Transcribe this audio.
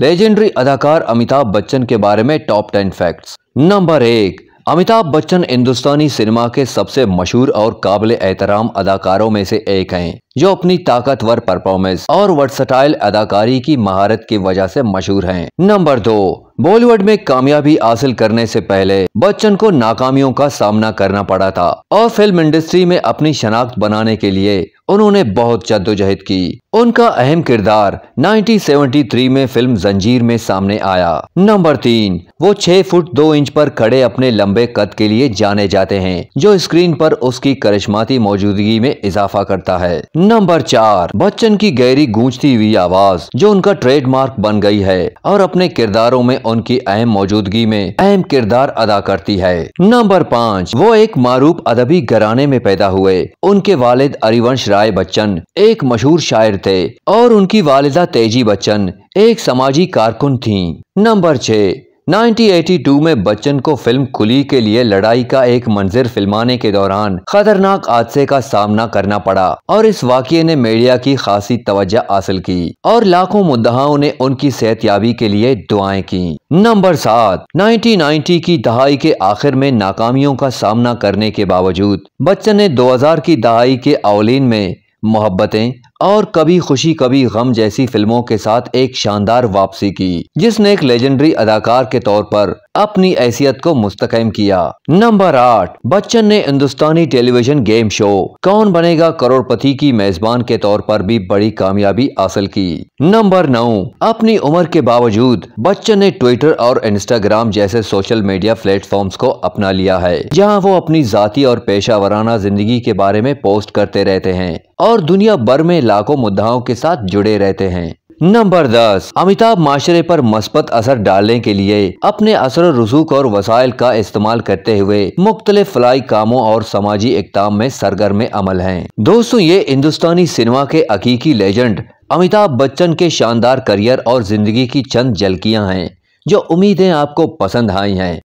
Legendary अदाकार अमिताभ बच्चन के बारे में टॉप टेन फैक्ट्स नंबर एक अमिताभ बच्चन हिंदुस्तानी सिनेमा के सबसे मशहूर और काबिल एहतराम अदाकारों में से एक हैं, जो अपनी ताकतवर परफॉर्मेंस और वर्सटाइल अदाकारी की महारत की वजह से मशहूर हैं। नंबर दो बॉलीवुड में कामयाबी हासिल करने से पहले बच्चन को नाकामियों का सामना करना पड़ा था और फिल्म इंडस्ट्री में अपनी शनाख्त बनाने के लिए उन्होंने बहुत जद्दोजहद की उनका अहम किरदार 1973 में फिल्म जंजीर में सामने आया नंबर तीन वो छह फुट दो इंच पर खड़े अपने लंबे कद के लिए जाने जाते हैं जो स्क्रीन पर उसकी करिश्माती मौजूदगी में इजाफा करता है नंबर चार बच्चन की गहरी गूंजती हुई आवाज जो उनका ट्रेडमार्क बन गई है और अपने किरदारों में उनकी अहम मौजूदगी में अहम किरदार अदा करती है नंबर पाँच वो एक मारूफ अदबी घराने में पैदा हुए उनके वालिद अरिवंश राय बच्चन एक मशहूर शायर थे और उनकी वालिदा तेजी बच्चन एक समाजी कारकुन थीं। नंबर छः 1982 में बच्चन को फिल्म कुली के लिए लड़ाई का एक मंजर फिल्माने के दौरान खतरनाक हादसे का सामना करना पड़ा और इस वाक्य ने मीडिया की खासी तवज्जा हासिल की और लाखों मुद्दाओं ने उनकी याबी के लिए दुआएं की नंबर सात 1990 की दहाई के आखिर में नाकामियों का सामना करने के बावजूद बच्चन ने दो की दहाई के अवलिन में मोहब्बतें और कभी खुशी कभी गम जैसी फिल्मों के साथ एक शानदार वापसी की जिसने एक लेजेंडरी अदाकार के तौर पर अपनी हैसियत को मुस्तकम किया नंबर आठ बच्चन ने हिंदुस्तानी टेलीविजन गेम शो कौन बनेगा करोड़पति की मेजबान के तौर पर भी बड़ी कामयाबी हासिल की नंबर नौ अपनी उम्र के बावजूद बच्चन ने ट्विटर और इंस्टाग्राम जैसे सोशल मीडिया प्लेटफॉर्म को अपना लिया है जहाँ वो अपनी जाति और पेशा जिंदगी के बारे में पोस्ट करते रहते हैं और दुनिया भर में लाखों मुद्दाओं के साथ जुड़े रहते हैं नंबर दस अमिताभ माशरे पर मस्बत असर डालने के लिए अपने असर रसूख और वसाइल का इस्तेमाल करते हुए मुख्तलि फलाई कामों और समाजी इकदाम में सरगर्म अमल हैं दोस्तों ये हिंदुस्तानी सिनेमा के अकीकी लेजेंड अमिताभ बच्चन के शानदार करियर और जिंदगी की चंद झलकियाँ हैं जो उम्मीदें आपको पसंद आई हैं